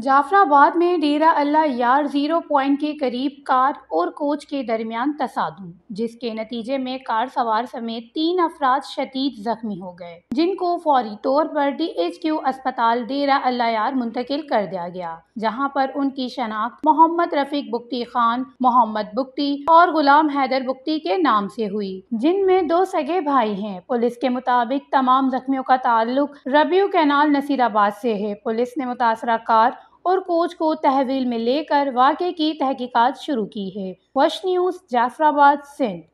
जाफराबाद में डेरा अल्लाह यार zero point के करीब कार और कोच के दरमियान तसादम जिसके नतीजे में कार सवार समेत तीन अफराद शदीद जख्मी हो गए जिनको फौरी तौर पर डीएचक्यू अस्पताल डेरा अल्लाह यार मुंतकिल कर दिया गया जहां पर उनकी शनाख्त मोहम्मद रफीक बुख्ती खान मोहम्मद बुख्ती और गुलाम हैदर बुख्ती के नाम से हुई जिनमें दो सगे भाई हैं पुलिस के मुताबिक तमाम जख्मियों का ताल्लुक रबियो कैनाल नसीराबाद से है पुलिस ने मुतासरा कार और कोच को तहवील में लेकर वाकई की तहकीकात शुरू की है वश न्यूज़ जाफराबाद सिंध